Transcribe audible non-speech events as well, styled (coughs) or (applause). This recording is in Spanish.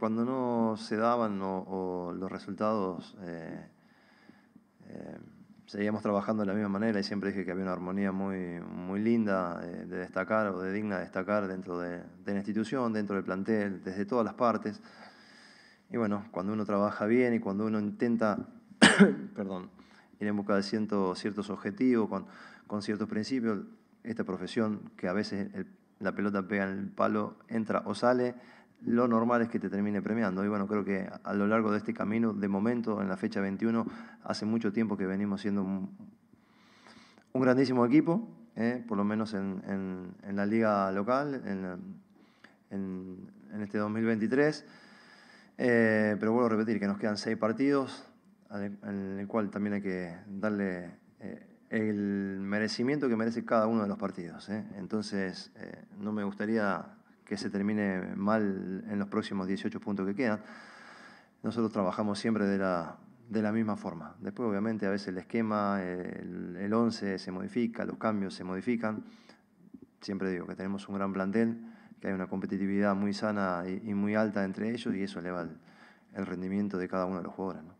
cuando no se daban los resultados, eh, eh, seguíamos trabajando de la misma manera y siempre dije que había una armonía muy, muy linda eh, de destacar o de digna de destacar dentro de, la institución, dentro del plantel, desde todas las partes. Y bueno, cuando uno trabaja bien y cuando uno intenta, (coughs) perdón, ir en busca de ciertos objetivos, con, con, ciertos principios, esta profesión que a veces la pelota pega en el palo, entra o sale, lo normal es que te termine premiando. Y bueno, creo que a lo largo de este camino, de momento, en la fecha 21, hace mucho tiempo que venimos siendo un, grandísimo equipo, eh, por lo menos en, la liga local, en, este 2023. Eh, pero vuelvo a repetir que nos quedan seis partidos, en el cual también hay que darle eh, el merecimiento que merece cada uno de los partidos. Entonces, no me gustaría que se termine mal en los próximos 18 puntos que quedan. Nosotros trabajamos siempre de la, de la misma forma. Después, obviamente, a veces el esquema, el 11 se modifica, los cambios se modifican. Siempre digo que tenemos un gran plantel, que hay una competitividad muy sana y, muy alta entre ellos y eso eleva el, rendimiento de cada uno de los jugadores.